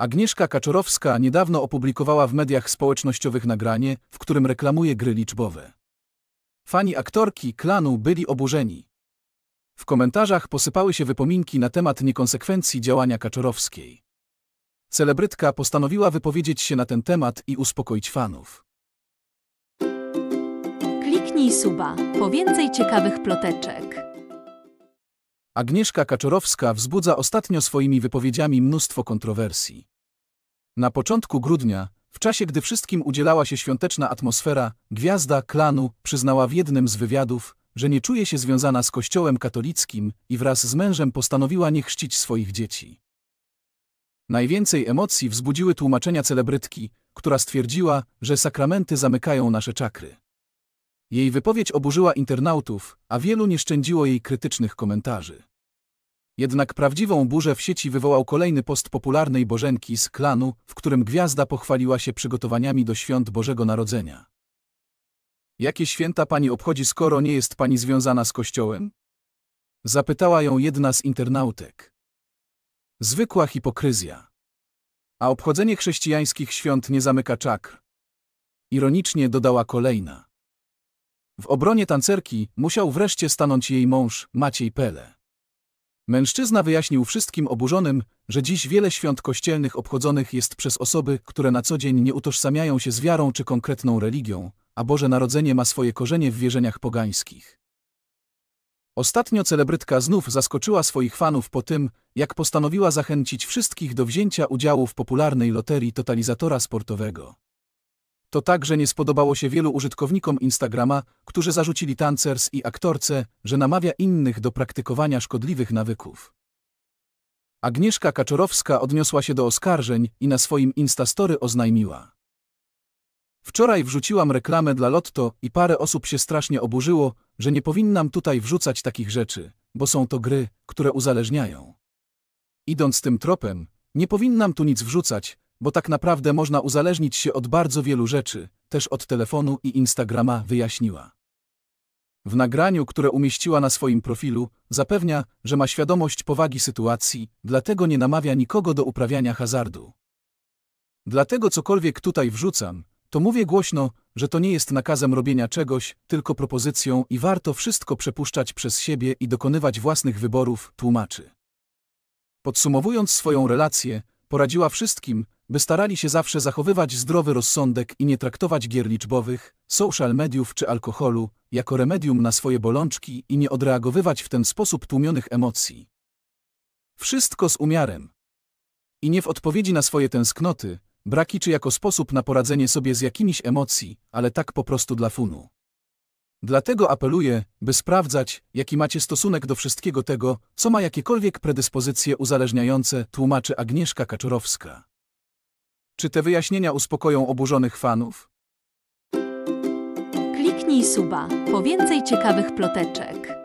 Agnieszka Kaczorowska niedawno opublikowała w mediach społecznościowych nagranie, w którym reklamuje gry liczbowe. Fani aktorki klanu byli oburzeni. W komentarzach posypały się wypominki na temat niekonsekwencji działania Kaczorowskiej. Celebrytka postanowiła wypowiedzieć się na ten temat i uspokoić fanów. Kliknij suba po więcej ciekawych ploteczek. Agnieszka Kaczorowska wzbudza ostatnio swoimi wypowiedziami mnóstwo kontrowersji. Na początku grudnia, w czasie gdy wszystkim udzielała się świąteczna atmosfera, gwiazda klanu przyznała w jednym z wywiadów, że nie czuje się związana z kościołem katolickim i wraz z mężem postanowiła nie chrzcić swoich dzieci. Najwięcej emocji wzbudziły tłumaczenia celebrytki, która stwierdziła, że sakramenty zamykają nasze czakry. Jej wypowiedź oburzyła internautów, a wielu nie szczędziło jej krytycznych komentarzy. Jednak prawdziwą burzę w sieci wywołał kolejny post popularnej Bożenki z klanu, w którym gwiazda pochwaliła się przygotowaniami do świąt Bożego Narodzenia. Jakie święta pani obchodzi, skoro nie jest pani związana z kościołem? Zapytała ją jedna z internautek. Zwykła hipokryzja. A obchodzenie chrześcijańskich świąt nie zamyka czakr. Ironicznie dodała kolejna. W obronie tancerki musiał wreszcie stanąć jej mąż, Maciej Pele. Mężczyzna wyjaśnił wszystkim oburzonym, że dziś wiele świąt kościelnych obchodzonych jest przez osoby, które na co dzień nie utożsamiają się z wiarą czy konkretną religią, a Boże Narodzenie ma swoje korzenie w wierzeniach pogańskich. Ostatnio celebrytka znów zaskoczyła swoich fanów po tym, jak postanowiła zachęcić wszystkich do wzięcia udziału w popularnej loterii totalizatora sportowego. To także nie spodobało się wielu użytkownikom Instagrama, którzy zarzucili tancers i aktorce, że namawia innych do praktykowania szkodliwych nawyków. Agnieszka Kaczorowska odniosła się do oskarżeń i na swoim Instastory oznajmiła. Wczoraj wrzuciłam reklamę dla Lotto i parę osób się strasznie oburzyło, że nie powinnam tutaj wrzucać takich rzeczy, bo są to gry, które uzależniają. Idąc tym tropem, nie powinnam tu nic wrzucać, bo tak naprawdę można uzależnić się od bardzo wielu rzeczy, też od telefonu i Instagrama, wyjaśniła. W nagraniu, które umieściła na swoim profilu, zapewnia, że ma świadomość powagi sytuacji, dlatego nie namawia nikogo do uprawiania hazardu. Dlatego cokolwiek tutaj wrzucam, to mówię głośno, że to nie jest nakazem robienia czegoś, tylko propozycją i warto wszystko przepuszczać przez siebie i dokonywać własnych wyborów, tłumaczy. Podsumowując swoją relację, poradziła wszystkim, by starali się zawsze zachowywać zdrowy rozsądek i nie traktować gier liczbowych, social mediów czy alkoholu jako remedium na swoje bolączki i nie odreagowywać w ten sposób tłumionych emocji. Wszystko z umiarem. I nie w odpowiedzi na swoje tęsknoty, braki czy jako sposób na poradzenie sobie z jakimiś emocji, ale tak po prostu dla funu. Dlatego apeluję, by sprawdzać, jaki macie stosunek do wszystkiego tego, co ma jakiekolwiek predyspozycje uzależniające, tłumaczy Agnieszka Kaczorowska. Czy te wyjaśnienia uspokoją oburzonych fanów? Kliknij suba po więcej ciekawych ploteczek.